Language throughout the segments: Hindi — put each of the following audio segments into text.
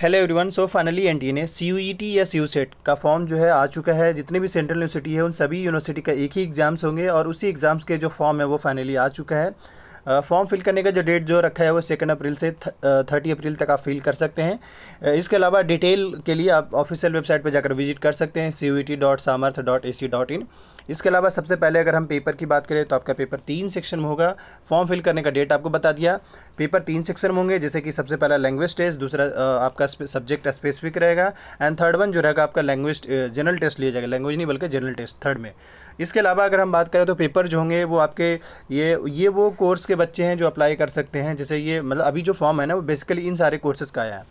hello everyone so finally N T C T या सी सेट का फॉर्म जो है आ चुका है जितने भी सेंट्रल यूनिवर्सिटी है उन सभी यूनिवर्सिटी का एक ही एग्ज़ाम्स होंगे और उसी एग्ज़ाम्स के जो फॉर्म है वो फाइनली आ चुका है फॉर्म फिल करने का जो डेट जो रखा है वो सेकेंड अप्रैल से थर्टी अप्रैल तक आप फिल कर सकते हैं इसके अलावा डिटेल के लिए आप ऑफिशियल वेबसाइट पर जाकर विजिट कर सकते हैं C T dot Samarth dot A C dot in इसके अलावा सबसे पहले अगर हम पेपर की बात करें तो आपका पेपर तीन सेक्शन में होगा फॉर्म फिल करने का डेट आपको बता दिया पेपर तीन सेक्शन होंगे जैसे कि सबसे पहला लैंग्वेज टेस्ट दूसरा आपका सब्जेक्ट स्पेसिफिक रहेगा एंड थर्ड वन जो रहेगा आपका लैंग्वेज जनरल टेस्ट लिया जाएगा लैंग्वेज नहीं बल्कि जनरल टेस्ट थर्ड में इसके अलावा अगर हम बात करें तो पेपर जो होंगे वो आपके ये ये वो कोर्स के बच्चे हैं जो अप्लाई कर सकते हैं जैसे ये मतलब अभी जो फॉर्म है ना वो बेसिकली इन सारे कोर्सेज़ का आया है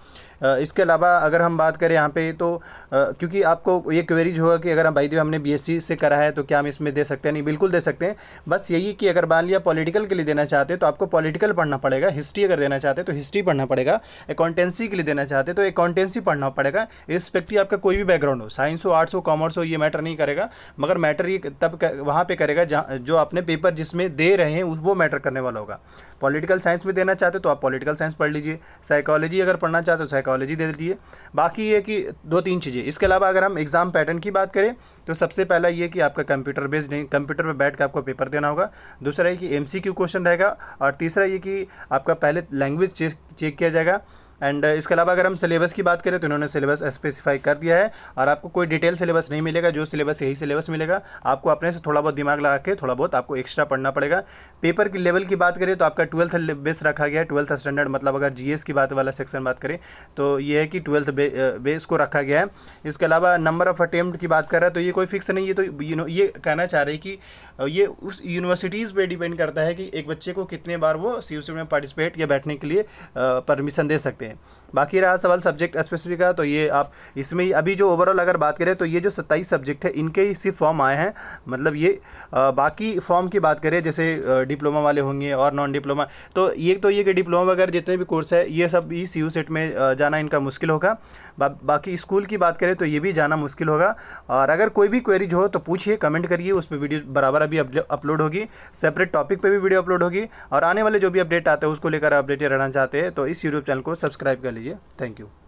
इसके अलावा अगर हम बात करें यहाँ पे तो क्योंकि आपको ये क्वेरीज होगा कि अगर हम भाई देव हमने बी से करा है तो क्या हम इसमें दे सकते हैं नहीं बिल्कुल दे सकते हैं बस यही कि अगर मान लिया पॉलिटिकल के लिए देना चाहते हैं तो आपको पॉलिटिकल पढ़ना पड़ेगा हिस्ट्री अगर देना चाहते हैं तो हिस्ट्री पढ़ना पड़ेगा अकाउंटेंसी के लिए देना चाहते हैं तो अकाउंटेंसी पढ़ना पड़ेगा रिस्पेक्टिव आपका कोई भी बैकग्राउंड हो साइंस हो आर्ट्स हो कॉमर्स हो ये मैटर नहीं करेगा मगर मैटर ये तब वहाँ पर करेगा जहाँ जो आपने पेपर जिसमें दे रहे हैं वो मैटर करने वाला होगा पॉलिटिकल साइंस में देना चाहते हो तो आप पॉलिटिकल साइंस पढ़ लीजिए साइकोलॉजी अगर पढ़ना चाहते हो साइकोलॉजी दे देती है बाकी ये कि दो तीन चीज़ें इसके अलावा अगर हम एग्ज़ाम पैटर्न की बात करें तो सबसे पहला ये कि आपका कंप्यूटर बेस्ड नहीं कंप्यूटर पर बैठ कर आपको पेपर देना होगा दूसरा ये कि एम क्वेश्चन रहेगा और तीसरा ये कि आपका पहले लैंग्वेज चेक किया जाएगा एंड uh, इसके अलावा अगर हम सिलेबस की बात करें तो इन्होंने सिलेबस स्पेसिफाई कर दिया है और आपको कोई डिटेल सिलेबस नहीं मिलेगा जो सिलेबस यही सिलेबस मिलेगा आपको अपने से थोड़ा बहुत दिमाग लगा के थोड़ा बहुत आपको एक्स्ट्रा पढ़ना पड़ेगा पेपर की लेवल की बात करें तो आपका ट्वेल्थ बेस रखा गया है ट्वेल्थ स्टैंडर्ड मतलब अगर जी की बात वाला सेक्शन बात करें तो ये है कि ट्वेल्थ बेस uh, को रखा गया है इसके अलावा नंबर ऑफ अटैम्प्ट की बात कर रहा है तो ये कोई फिक्स नहीं है तो यू ये कहना चाह रहे कि uh, ये उस यूनिवर्सिटीज़ पर डिपेंड करता है कि एक बच्चे को कितने बार वो सी में पार्टिसिपेट या बैठने के लिए परमिशन दे सकते हैं हैं बाकी रहा सवाल सब्जेक्ट स्पेसिफिक का तो ये आप इसमें अभी जो ओवरऑल अगर बात करें तो ये जो सत्ताईस सब्जेक्ट है इनके ही सिर्फ फॉर्म आए हैं मतलब ये बाकी फॉर्म की बात करें जैसे डिप्लोमा वाले होंगे और नॉन डिप्लोमा तो ये तो ये कि डिप्लोमा वगैरह जितने भी कोर्स है ये सब इस यू सेट में जाना इनका मुश्किल होगा बा, बाकी स्कूल की बात करें तो ये भी जाना मुश्किल होगा और अगर कोई भी क्वेरीज हो तो पूछिए कमेंट करिए उस पर वीडियो बराबर अभी अपलोड होगी सेपरेट टॉपिक पर भी वीडियो अपलोड होगी और आने वाले जो भी अपडेट आते हैं उसको लेकर अपडेट रहना चाहते हैं तो इस यूट्यूब चैनल को सब्सक्राइब सब्सक्राइब कर लीजिए थैंक यू